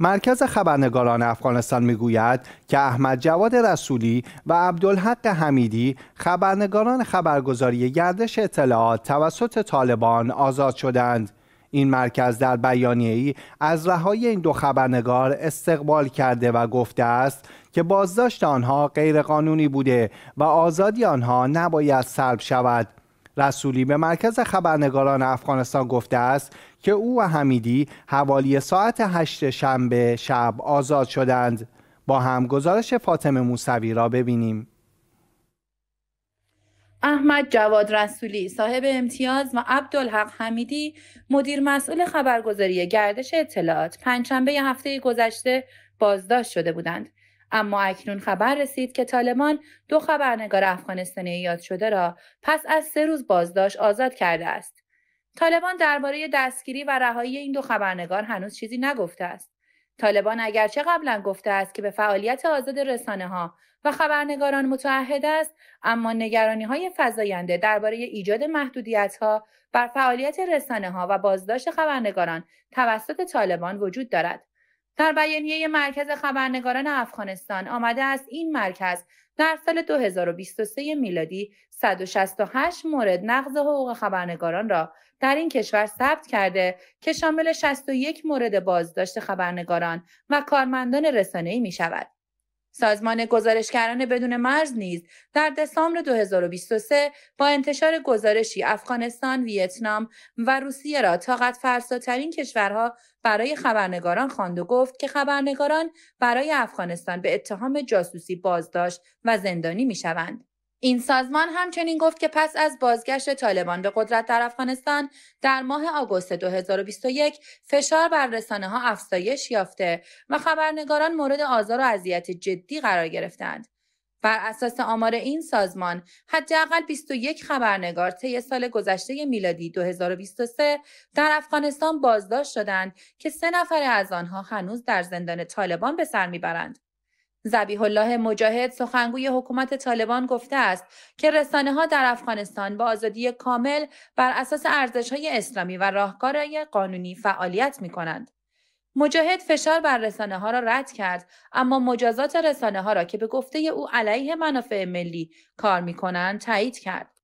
مرکز خبرنگاران افغانستان میگوید که احمد جواد رسولی و عبدالحق حمیدی خبرنگاران خبرگزاری گردش اطلاعات توسط طالبان آزاد شدند این مرکز در بیانیه ای از رهای این دو خبرنگار استقبال کرده و گفته است که بازداشت آنها غیرقانونی بوده و آزادی آنها نباید سلب شود رسولی به مرکز خبرنگاران افغانستان گفته است که او و حمیدی حوالی ساعت هشت شنبه شب آزاد شدند با هم گزارش فاطمه موسوی را ببینیم احمد جواد رسولی صاحب امتیاز و عبدالحق حمیدی مدیر مسئول خبرگزاری گردش اطلاعات پنجشنبه هفته گذشته بازداشت شده بودند اما اکنون خبر رسید که طالبان دو خبرنگار افغانستانی یاد شده را پس از سه روز بازداشت آزاد کرده است. طالبان درباره دستگیری و رهایی این دو خبرنگار هنوز چیزی نگفته است. طالبان اگرچه قبلا گفته است که به فعالیت آزاد رسانه ها و خبرنگاران متعهد است اما نگرانی های فزاینده درباره ایجاد محدودیت ها بر فعالیت رسانه ها و بازداشت خبرنگاران توسط طالبان وجود دارد در بیانیه مرکز خبرنگاران افغانستان آمده است این مرکز در سال 2023 میلادی 168 مورد نقض حقوق خبرنگاران را در این کشور ثبت کرده که شامل 61 مورد بازداشت خبرنگاران و کارمندان رسانه‌ای می شود. سازمان گزارشگران بدون مرز نیز در دسامبر 2023 با انتشار گزارشی افغانستان، ویتنام و روسیه را طاقت فرساترین کشورها برای خبرنگاران خواند و گفت که خبرنگاران برای افغانستان به اتهام جاسوسی بازداشت و زندانی می شوند. این سازمان همچنین گفت که پس از بازگشت طالبان به قدرت در افغانستان در ماه آگوست 2021 فشار بر رسانه ها افزایش یافته و خبرنگاران مورد آزار و اذیت جدی قرار گرفتند. بر اساس آمار این سازمان حداقل 21 خبرنگار طی سال گذشته میلادی 2023 در افغانستان بازداشت شدند که سه نفر از آنها هنوز در زندان طالبان به سر میبرند زبیح الله مجاهد سخنگوی حکومت طالبان گفته است که رسانه ها در افغانستان با آزادی کامل بر اساس ارزش های اسلامی و راهکارهای قانونی فعالیت می کنند. مجاهد فشار بر رسانه ها را رد کرد اما مجازات رسانه ها را که به گفته او علیه منافع ملی کار می کنند تایید کرد.